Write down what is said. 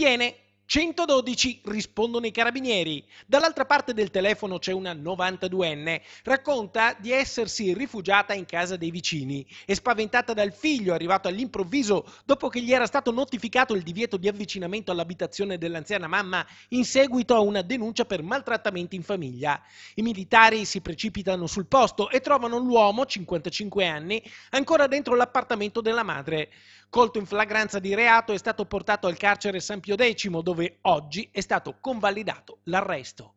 tiene 112 rispondono i carabinieri. Dall'altra parte del telefono c'è una 92enne. Racconta di essersi rifugiata in casa dei vicini. È spaventata dal figlio arrivato all'improvviso dopo che gli era stato notificato il divieto di avvicinamento all'abitazione dell'anziana mamma in seguito a una denuncia per maltrattamenti in famiglia. I militari si precipitano sul posto e trovano l'uomo, 55 anni, ancora dentro l'appartamento della madre. Colto in flagranza di reato è stato portato al carcere San Pio X dove dove oggi è stato convalidato l'arresto